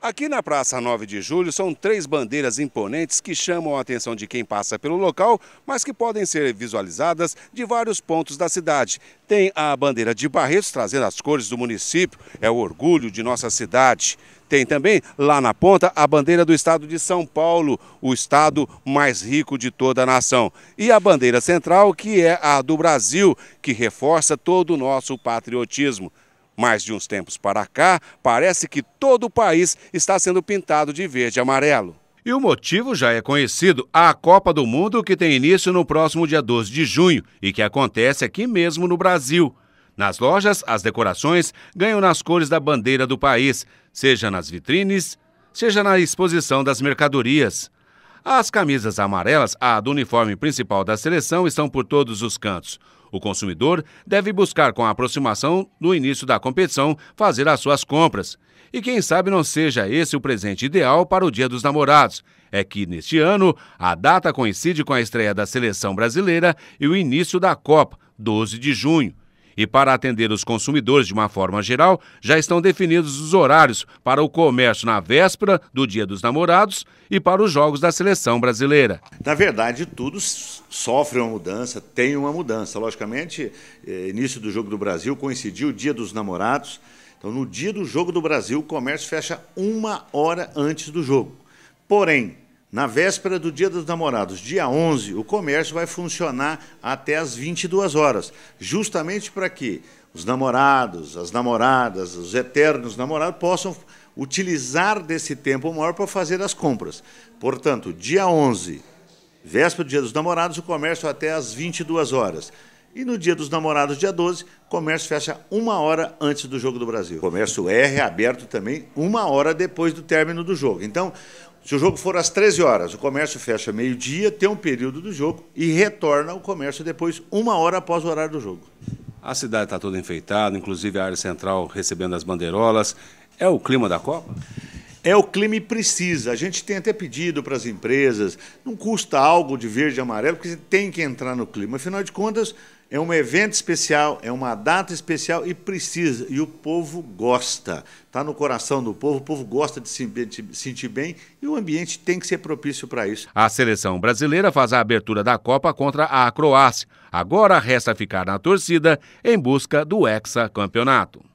Aqui na Praça 9 de Julho são três bandeiras imponentes que chamam a atenção de quem passa pelo local, mas que podem ser visualizadas de vários pontos da cidade. Tem a bandeira de Barretos trazendo as cores do município, é o orgulho de nossa cidade. Tem também lá na ponta a bandeira do estado de São Paulo, o estado mais rico de toda a nação. E a bandeira central, que é a do Brasil, que reforça todo o nosso patriotismo. Mas de uns tempos para cá, parece que todo o país está sendo pintado de verde e amarelo. E o motivo já é conhecido: a Copa do Mundo que tem início no próximo dia 12 de junho e que acontece aqui mesmo no Brasil. Nas lojas, as decorações ganham nas cores da bandeira do país, seja nas vitrines, seja na exposição das mercadorias. As camisas amarelas, a do uniforme principal da seleção, estão por todos os cantos. O consumidor deve buscar, com a aproximação do início da competição, fazer as suas compras. E quem sabe não seja esse o presente ideal para o Dia dos Namorados. É que, neste ano, a data coincide com a estreia da seleção brasileira e o início da Copa, 12 de junho. E para atender os consumidores de uma forma geral, já estão definidos os horários para o comércio na véspera do Dia dos Namorados e para os jogos da seleção brasileira. Na verdade, tudo sofre uma mudança, tem uma mudança. Logicamente, é, início do Jogo do Brasil coincidiu o Dia dos Namorados. Então, no dia do Jogo do Brasil, o comércio fecha uma hora antes do jogo. Porém, na véspera do Dia dos Namorados, dia 11, o comércio vai funcionar até as 22 horas, justamente para que os namorados, as namoradas, os eternos namorados possam utilizar desse tempo maior para fazer as compras. Portanto, dia 11, véspera do Dia dos Namorados, o comércio até as 22 horas. E no dia dos namorados, dia 12, comércio fecha uma hora antes do Jogo do Brasil. Comércio é reaberto também uma hora depois do término do jogo. Então, se o jogo for às 13 horas, o comércio fecha meio-dia, tem um período do jogo e retorna ao comércio depois, uma hora após o horário do jogo. A cidade está toda enfeitada, inclusive a área central recebendo as bandeirolas. É o clima da Copa? É o clima e precisa. A gente tem até pedido para as empresas, não custa algo de verde e amarelo, porque tem que entrar no clima. Afinal de contas, é um evento especial, é uma data especial e precisa. E o povo gosta. Está no coração do povo, o povo gosta de se sentir bem e o ambiente tem que ser propício para isso. A seleção brasileira faz a abertura da Copa contra a Croácia. Agora resta ficar na torcida em busca do hexacampeonato.